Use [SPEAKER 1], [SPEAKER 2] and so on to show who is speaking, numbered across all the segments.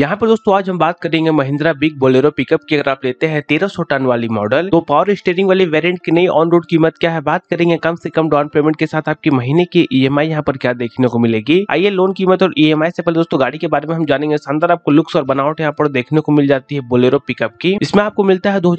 [SPEAKER 1] यहाँ पर दोस्तों आज हम बात करेंगे महिंद्रा बिग बोलेरो पिकअप की अगर आप लेते हैं तेरह सौ टन वाली मॉडल तो पावर स्टेयरिंग वाली वेरिएंट की नई ऑन रोड कीमत क्या है बात करेंगे कम से कम डाउन पेमेंट के साथ आपकी महीने की ई एम यहाँ पर क्या देखने को मिलेगी आइए लोन कीमत और ई एम से पहले दोस्तों गाड़ी के बारे में हम जानेंगे शानदार आपको लुक्स और बनावट यहाँ पर देखने को मिल जाती है बोलेरो पिकअप की इसमें आपको मिलता है दो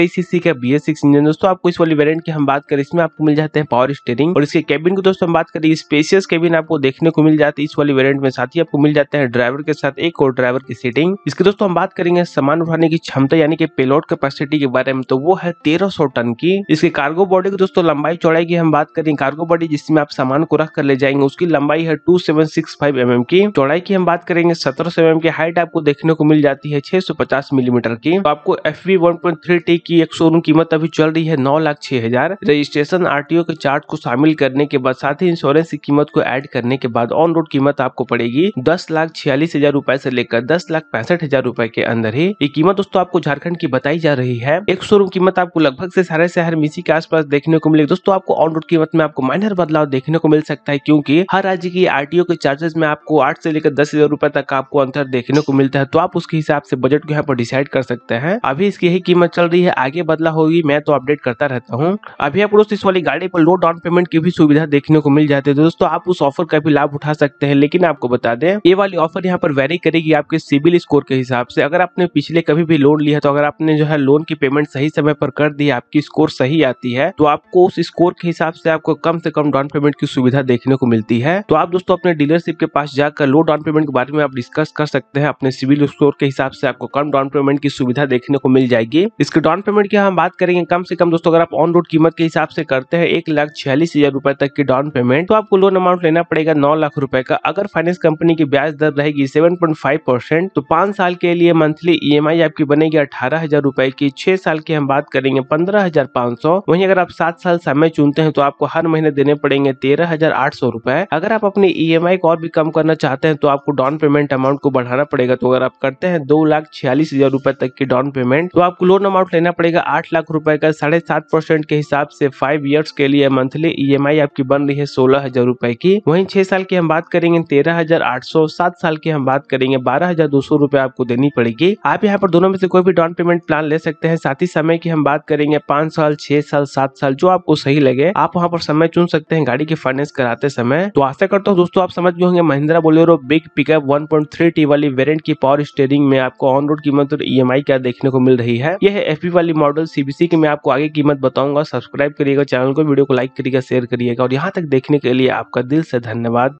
[SPEAKER 1] सीसी का बी इंजन दोस्तों आपको इस वाली वेरियंट की हम बात करें इसमें आपको मिल जाते हैं पावर स्टेयरिंग और इसके केबिन की दोस्तों हम बात करें स्पेशियस केबिन आपको देखने को मिल जाती है इस वाली वेरियंट में साथ ही आपको मिल जाते हैं ड्राइवर के साथ एक और ड्राइवर डॉलर की सेटिंग इसके दोस्तों हम बात करेंगे सामान उठाने की क्षमता यानी कि पेलोड कैपेसिटी के बारे में तो वो है 1300 टन की इसके कार्गो बॉडी की दोस्तों लंबाई चौड़ाई की हम बात करें कार्गो बॉडी जिसमें आप सामान को रख कर ले जाएंगे उसकी लंबाई है two seven six five M M की चौड़ाई की हम बात करेंगे सत्रह सौ एम mm की हाइट आपको देखने को मिल जाती है छह सौ पचास मिलीमीटर की तो आपको F V one point three T की एक शोरूम कीमत अभी चल रही है नौ लाख छह हजार रजिस्ट्रेशन आरटीओ के चार्ट को शामिल करने के बाद साथ ही इंश्योरेंस की कीमत को एड करने के बाद ऑन रोड कीमत आपको पड़ेगी दस लाख छियालीस हजार रूपए से लेकर दस लाख पैंसठ हजार रूपए के अंदर ही ये कीमत दोस्तों आपको झारखंड की बताई जा रही है एक शोरूम कीमत आपको लगभग से सारे शहर मिसी के आसपास देखने को मिलेगी दोस्तों आपको ऑन रोड कीमत में आपको माइनर बदलाव देखने को मिल सकता है क्योंकि हर राज्य की आरटीओ के चार्जेस में आपको आठ से लेकर दस हजार रूपए तक आपको अंतर देखने को मिलता है तो आप उसके हिसाब से बजट को यहाँ पर डिसाइड कर सकते हैं अभी इसकी यही कीमत चल रही है आगे बदला होगी मैं तो अपडेट करता रहता हूँ अभी आप इस वाली गाड़ी पर लो डाउन पेमेंट की भी सुविधा देखने को मिल जाती है दोस्तों आप उस ऑफर का भी लाभ उठा सकते हैं लेकिन आपको बता दें ये वाली ऑफर यहाँ पर वेरी करेगी आप आपके सिविल स्कोर के हिसाब से अगर आपने पिछले कभी भी लोन लिया तो अगर आपने जो है लोन की पेमेंट सही समय पर कर दी आपकी स्कोर सही आती है तो आपको उस स्कोर के हिसाब से आपको कम से कम डाउन पेमेंट की सुविधा देखने को मिलती है तो आप दोस्तों अपने डीलरशिप के पास जाकर लो डाउन पेमेंट के बारे में आप डिस्कस कर सकते हैं अपने सिविल स्कोर के हिसाब से आपको कम डाउन पेमेंट की सुविधा देखने को मिल जाएगी इसके डाउन पेमेंट की हम बात करेंगे कम से कम दोस्तों अगर आप ऑन रोड कीमत के हिसाब से करते हैं एक लाख छियालीस हजार रुपए तक की डाउन पेमेंट तो आपको लोन अमाउंट लेना पड़ेगा नौ लाख रुपए का अगर फाइनेंस कंपनी की ब्याज दर रहेगी सेवन पॉइंट फाइव परसेंट तो पाँच साल के लिए मंथली ईएमआई आपकी बनेगी अठारह हजार रूपए की छह साल की हम बात करेंगे पंद्रह हजार पाँच सौ वही अगर आप सात साल समय चुनते हैं तो आपको हर महीने देने पड़ेंगे तेरह हजार आठ सौ रूपए अगर आप अपनी ईएमआई को और भी कम करना चाहते हैं तो आपको डाउन पेमेंट अमाउंट को बढ़ाना पड़ेगा तो अगर आप करते हैं दो लाख छियालीस हजार रूपए तक की डाउन पेमेंट तो आपको लोन अमाउंट लेना पड़ेगा आठ लाख रूपये का साढ़े सात परसेंट के हिसाब से फाइव ईयर्स के लिए मंथली ईएमआई आपकी बन रही है सोलह हजार रुपए की वही छह साल की हम बात करेंगे तेरह हजार आठ सौ सात साल की हम बात करेंगे बारह हजार दो सौ रुपए आपको देनी पड़ेगी आप यहाँ पर दोनों में से कोई भी डाउन पेमेंट प्लान ले सकते हैं साथ ही समय की हम बात करेंगे पांच साल छह साल सात साल जो आपको सही लगे आप वहाँ पर समय चुन सकते हैं गाड़ी की फाइनेंस कराते समय तो आशा करता हूँ दोस्तों आप समझ गए होंगे Mahindra Bolero big pickup one T वाली वेरियंट की पावर स्टेयरिंग में आपको ऑन रोड कीमत और ई e क्या देखने को मिल रही है यह एफ एफ वाली मॉडल सीबीसी की मैं आपको आगे कीमत बताऊंगा सब्सक्राइब करिएगा चैनल को वीडियो को लाइक करिएगा शेयर करिएगा और यहाँ तक देखने के लिए आपका दिल से धन्यवाद